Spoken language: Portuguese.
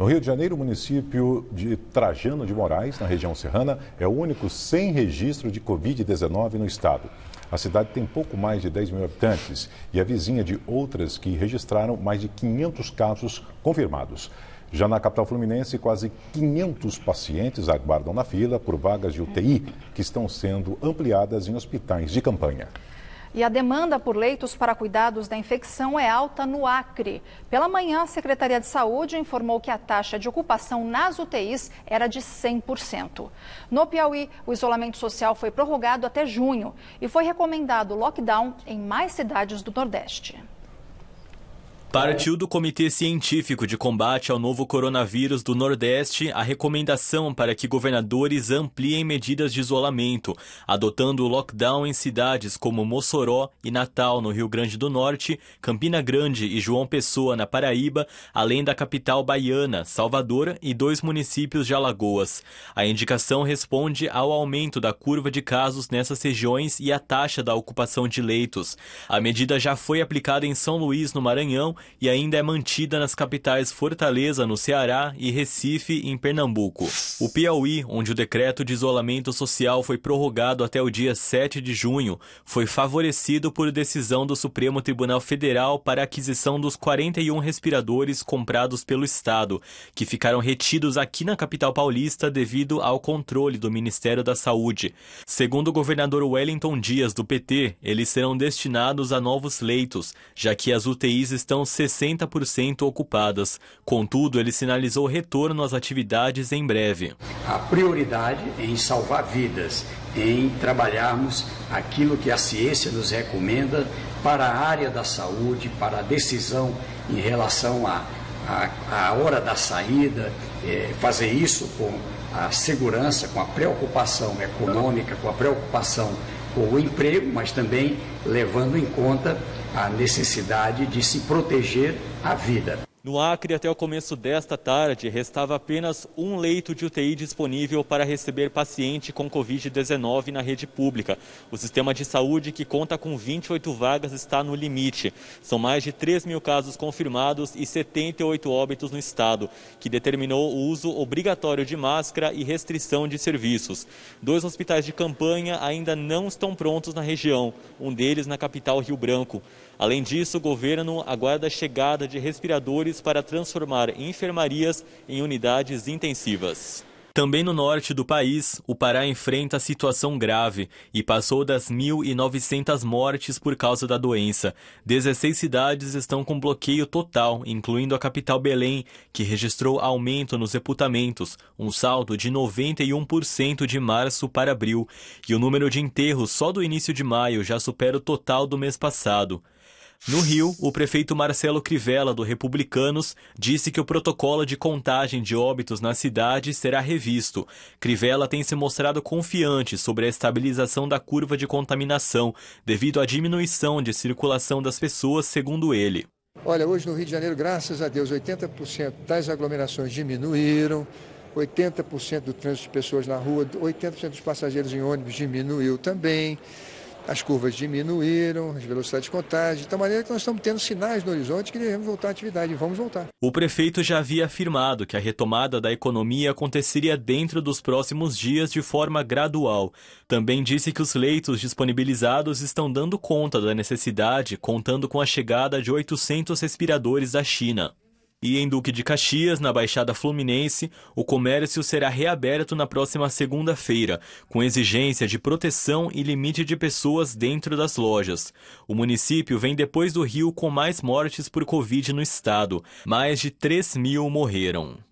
No Rio de Janeiro, o município de Trajano de Moraes, na região serrana, é o único sem registro de Covid-19 no estado. A cidade tem pouco mais de 10 mil habitantes e é vizinha de outras que registraram mais de 500 casos confirmados. Já na capital fluminense, quase 500 pacientes aguardam na fila por vagas de UTI que estão sendo ampliadas em hospitais de campanha. E a demanda por leitos para cuidados da infecção é alta no Acre. Pela manhã, a Secretaria de Saúde informou que a taxa de ocupação nas UTIs era de 100%. No Piauí, o isolamento social foi prorrogado até junho e foi recomendado lockdown em mais cidades do Nordeste. Partiu do Comitê Científico de Combate ao Novo Coronavírus do Nordeste a recomendação para que governadores ampliem medidas de isolamento, adotando o lockdown em cidades como Mossoró e Natal, no Rio Grande do Norte, Campina Grande e João Pessoa, na Paraíba, além da capital baiana, Salvador e dois municípios de Alagoas. A indicação responde ao aumento da curva de casos nessas regiões e à taxa da ocupação de leitos. A medida já foi aplicada em São Luís, no Maranhão e ainda é mantida nas capitais Fortaleza, no Ceará, e Recife, em Pernambuco. O Piauí, onde o decreto de isolamento social foi prorrogado até o dia 7 de junho, foi favorecido por decisão do Supremo Tribunal Federal para a aquisição dos 41 respiradores comprados pelo Estado, que ficaram retidos aqui na capital paulista devido ao controle do Ministério da Saúde. Segundo o governador Wellington Dias, do PT, eles serão destinados a novos leitos, já que as UTIs estão 60% ocupadas. Contudo, ele sinalizou retorno às atividades em breve. A prioridade é em salvar vidas, em trabalharmos aquilo que a ciência nos recomenda para a área da saúde, para a decisão em relação à a, a, hora da saída, é, fazer isso com a segurança, com a preocupação econômica, com a preocupação o emprego, mas também levando em conta a necessidade de se proteger a vida. No Acre, até o começo desta tarde, restava apenas um leito de UTI disponível para receber paciente com Covid-19 na rede pública. O sistema de saúde, que conta com 28 vagas, está no limite. São mais de 3 mil casos confirmados e 78 óbitos no estado, que determinou o uso obrigatório de máscara e restrição de serviços. Dois hospitais de campanha ainda não estão prontos na região, um deles na capital Rio Branco. Além disso, o governo aguarda a chegada de respiradores para transformar enfermarias em unidades intensivas. Também no norte do país, o Pará enfrenta situação grave e passou das 1.900 mortes por causa da doença. 16 cidades estão com bloqueio total, incluindo a capital Belém, que registrou aumento nos reputamentos, um saldo de 91% de março para abril. E o número de enterros só do início de maio já supera o total do mês passado. No Rio, o prefeito Marcelo Crivella, do Republicanos, disse que o protocolo de contagem de óbitos na cidade será revisto. Crivella tem se mostrado confiante sobre a estabilização da curva de contaminação, devido à diminuição de circulação das pessoas, segundo ele. Olha, hoje no Rio de Janeiro, graças a Deus, 80% das aglomerações diminuíram, 80% do trânsito de pessoas na rua, 80% dos passageiros em ônibus diminuiu também as curvas diminuíram, as velocidades de contagem, então, de tal maneira que nós estamos tendo sinais no horizonte que devemos voltar à atividade e vamos voltar. O prefeito já havia afirmado que a retomada da economia aconteceria dentro dos próximos dias de forma gradual. Também disse que os leitos disponibilizados estão dando conta da necessidade, contando com a chegada de 800 respiradores da China. E em Duque de Caxias, na Baixada Fluminense, o comércio será reaberto na próxima segunda-feira, com exigência de proteção e limite de pessoas dentro das lojas. O município vem depois do Rio com mais mortes por Covid no estado. Mais de 3 mil morreram.